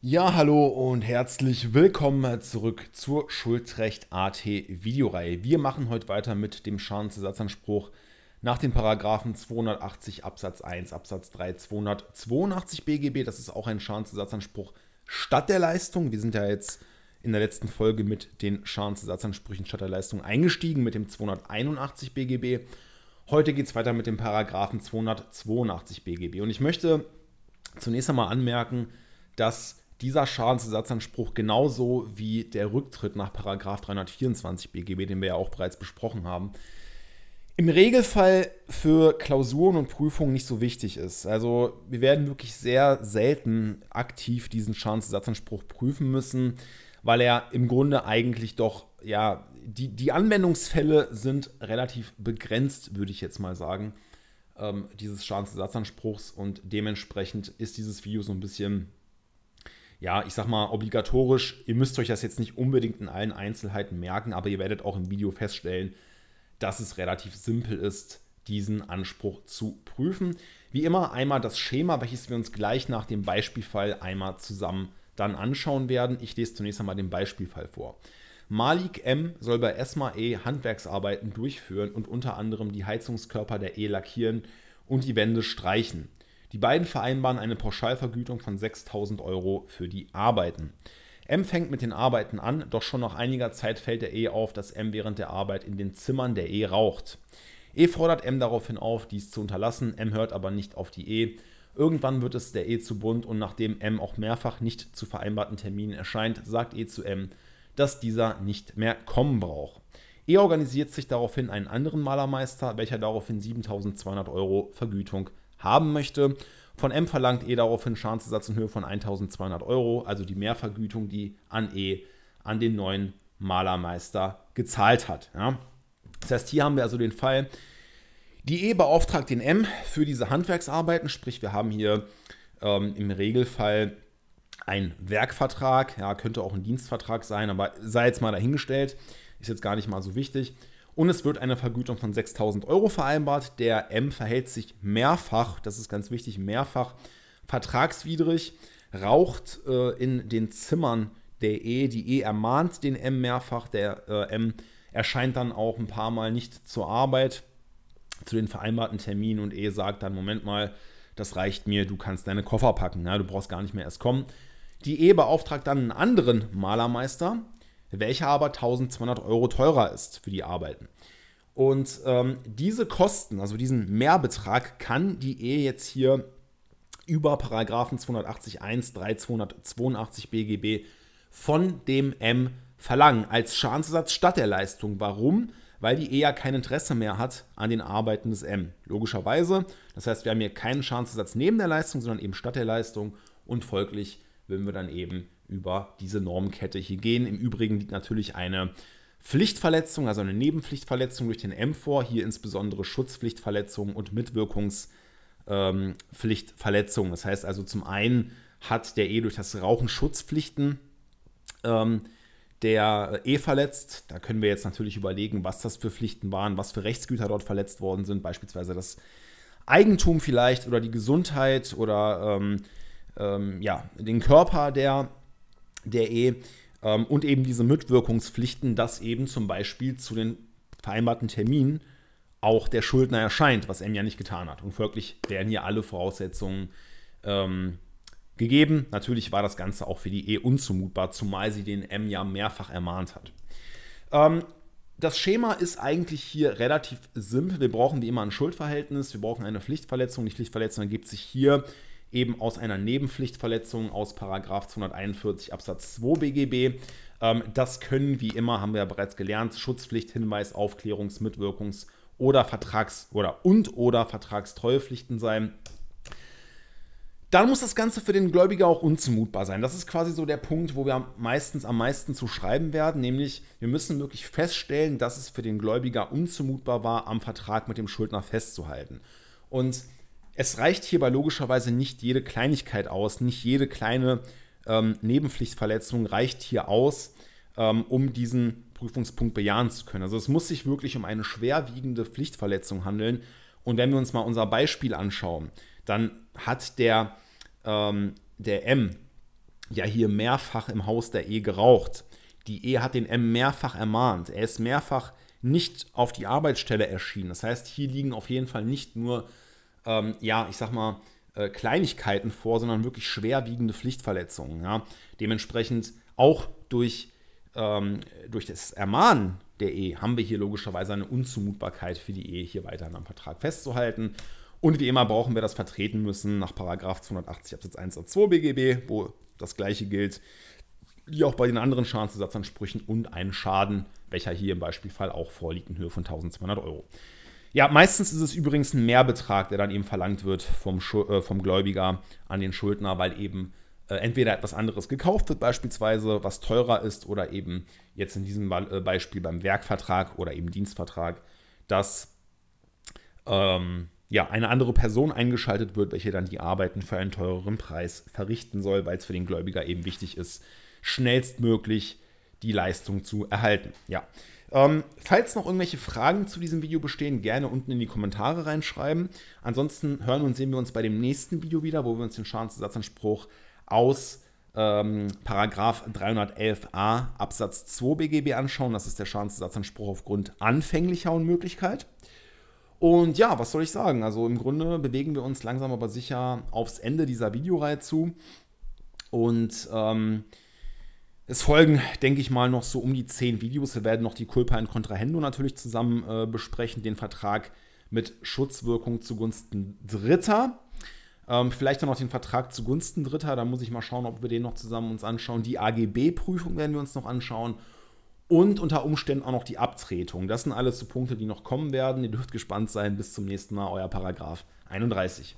Ja, hallo und herzlich willkommen zurück zur Schuldrecht AT Videoreihe. Wir machen heute weiter mit dem Schadensersatzanspruch nach den Paragraphen 280 Absatz 1, Absatz 3, 282 BGB. Das ist auch ein Schadensersatzanspruch statt der Leistung. Wir sind ja jetzt in der letzten Folge mit den Schadensersatzansprüchen statt der Leistung eingestiegen mit dem 281 BGB. Heute geht es weiter mit dem Paragraphen 282 BGB. Und ich möchte zunächst einmal anmerken, dass dieser Schadensersatzanspruch genauso wie der Rücktritt nach 324 BGB, den wir ja auch bereits besprochen haben, im Regelfall für Klausuren und Prüfungen nicht so wichtig ist. Also wir werden wirklich sehr selten aktiv diesen Schadensersatzanspruch prüfen müssen, weil er im Grunde eigentlich doch, ja, die, die Anwendungsfälle sind relativ begrenzt, würde ich jetzt mal sagen, ähm, dieses Schadensersatzanspruchs und dementsprechend ist dieses Video so ein bisschen ja, ich sag mal, obligatorisch, ihr müsst euch das jetzt nicht unbedingt in allen Einzelheiten merken, aber ihr werdet auch im Video feststellen, dass es relativ simpel ist, diesen Anspruch zu prüfen. Wie immer einmal das Schema, welches wir uns gleich nach dem Beispielfall einmal zusammen dann anschauen werden. Ich lese zunächst einmal den Beispielfall vor. Malik M. soll bei ESMA E Handwerksarbeiten durchführen und unter anderem die Heizungskörper der E lackieren und die Wände streichen. Die beiden vereinbaren eine Pauschalvergütung von 6000 Euro für die Arbeiten. M fängt mit den Arbeiten an, doch schon nach einiger Zeit fällt der E auf, dass M während der Arbeit in den Zimmern der E raucht. E fordert M daraufhin auf, dies zu unterlassen, M hört aber nicht auf die E. Irgendwann wird es der E zu bunt und nachdem M auch mehrfach nicht zu vereinbarten Terminen erscheint, sagt E zu M, dass dieser nicht mehr kommen braucht. E organisiert sich daraufhin einen anderen Malermeister, welcher daraufhin 7200 Euro Vergütung haben möchte. Von M verlangt E daraufhin Schadensersatz in Höhe von 1200 Euro, also die Mehrvergütung, die an E an den neuen Malermeister gezahlt hat. Ja. Das heißt, hier haben wir also den Fall, die E beauftragt den M für diese Handwerksarbeiten, sprich wir haben hier ähm, im Regelfall einen Werkvertrag, ja, könnte auch ein Dienstvertrag sein, aber sei jetzt mal dahingestellt, ist jetzt gar nicht mal so wichtig. Und es wird eine Vergütung von 6000 Euro vereinbart. Der M verhält sich mehrfach, das ist ganz wichtig, mehrfach vertragswidrig, raucht äh, in den Zimmern der E. Die E ermahnt den M mehrfach. Der äh, M erscheint dann auch ein paar Mal nicht zur Arbeit zu den vereinbarten Terminen und E sagt dann, Moment mal, das reicht mir, du kannst deine Koffer packen, ja, ne? du brauchst gar nicht mehr erst kommen. Die E beauftragt dann einen anderen Malermeister, welcher aber 1200 Euro teurer ist für die Arbeiten. Und ähm, diese Kosten, also diesen Mehrbetrag, kann die Ehe jetzt hier über Paragraphen 280.1, 3282 BGB von dem M verlangen, als Schadensersatz statt der Leistung. Warum? Weil die Ehe ja kein Interesse mehr hat an den Arbeiten des M. Logischerweise. Das heißt, wir haben hier keinen Schadensersatz neben der Leistung, sondern eben statt der Leistung und folglich wenn wir dann eben über diese Normkette hier gehen. Im Übrigen liegt natürlich eine Pflichtverletzung, also eine Nebenpflichtverletzung durch den M vor, hier insbesondere Schutzpflichtverletzungen und Mitwirkungspflichtverletzungen. Ähm, das heißt also zum einen hat der E durch das Rauchen Schutzpflichten ähm, der E verletzt. Da können wir jetzt natürlich überlegen, was das für Pflichten waren, was für Rechtsgüter dort verletzt worden sind, beispielsweise das Eigentum vielleicht oder die Gesundheit oder ähm, ähm, ja, den Körper der, der E ähm, und eben diese Mitwirkungspflichten, dass eben zum Beispiel zu den vereinbarten Terminen auch der Schuldner erscheint, was M ja nicht getan hat. Und folglich werden hier alle Voraussetzungen ähm, gegeben. Natürlich war das Ganze auch für die E unzumutbar, zumal sie den M ja mehrfach ermahnt hat. Ähm, das Schema ist eigentlich hier relativ simpel. Wir brauchen wie immer ein Schuldverhältnis, wir brauchen eine Pflichtverletzung. Die Pflichtverletzung ergibt sich hier eben aus einer Nebenpflichtverletzung aus Paragraf 241 Absatz 2 BGB. Ähm, das können, wie immer, haben wir ja bereits gelernt, Schutzpflicht, Hinweis, Aufklärungs-, Mitwirkungs- oder Vertrags- oder und oder Vertragstreuepflichten sein. Dann muss das Ganze für den Gläubiger auch unzumutbar sein. Das ist quasi so der Punkt, wo wir meistens am meisten zu schreiben werden, nämlich wir müssen wirklich feststellen, dass es für den Gläubiger unzumutbar war, am Vertrag mit dem Schuldner festzuhalten. Und es reicht hierbei logischerweise nicht jede Kleinigkeit aus, nicht jede kleine ähm, Nebenpflichtverletzung reicht hier aus, ähm, um diesen Prüfungspunkt bejahen zu können. Also es muss sich wirklich um eine schwerwiegende Pflichtverletzung handeln. Und wenn wir uns mal unser Beispiel anschauen, dann hat der, ähm, der M ja hier mehrfach im Haus der E geraucht. Die E hat den M mehrfach ermahnt. Er ist mehrfach nicht auf die Arbeitsstelle erschienen. Das heißt, hier liegen auf jeden Fall nicht nur ähm, ja, ich sag mal, äh, Kleinigkeiten vor, sondern wirklich schwerwiegende Pflichtverletzungen. Ja? Dementsprechend auch durch, ähm, durch das Ermahnen der Ehe haben wir hier logischerweise eine Unzumutbarkeit für die Ehe hier weiterhin am Vertrag festzuhalten. Und wie immer brauchen wir das vertreten müssen nach 280 Absatz 1 und 2 BGB, wo das gleiche gilt, wie auch bei den anderen Schadensersatzansprüchen und einen Schaden, welcher hier im Beispielfall auch vorliegt in Höhe von 1200 Euro. Ja, meistens ist es übrigens ein Mehrbetrag, der dann eben verlangt wird vom, Schu äh, vom Gläubiger an den Schuldner, weil eben äh, entweder etwas anderes gekauft wird, beispielsweise, was teurer ist, oder eben jetzt in diesem äh, Beispiel beim Werkvertrag oder eben Dienstvertrag, dass ähm, ja, eine andere Person eingeschaltet wird, welche dann die Arbeiten für einen teureren Preis verrichten soll, weil es für den Gläubiger eben wichtig ist, schnellstmöglich die Leistung zu erhalten. Ja, ähm, falls noch irgendwelche Fragen zu diesem Video bestehen, gerne unten in die Kommentare reinschreiben. Ansonsten hören und sehen wir uns bei dem nächsten Video wieder, wo wir uns den Schadensersatzanspruch aus ähm, Paragraf 311a Absatz 2 BGB anschauen. Das ist der Schadensersatzanspruch aufgrund anfänglicher Unmöglichkeit. Und ja, was soll ich sagen? Also im Grunde bewegen wir uns langsam aber sicher aufs Ende dieser Videoreihe zu. Und ähm, es folgen, denke ich mal, noch so um die zehn Videos. Wir werden noch die Culpa in Contrahendo natürlich zusammen äh, besprechen, den Vertrag mit Schutzwirkung zugunsten Dritter. Ähm, vielleicht dann noch den Vertrag zugunsten Dritter. Da muss ich mal schauen, ob wir den noch zusammen uns anschauen. Die AGB-Prüfung werden wir uns noch anschauen. Und unter Umständen auch noch die Abtretung. Das sind alles so Punkte, die noch kommen werden. Ihr dürft gespannt sein. Bis zum nächsten Mal. Euer Paragraph 31.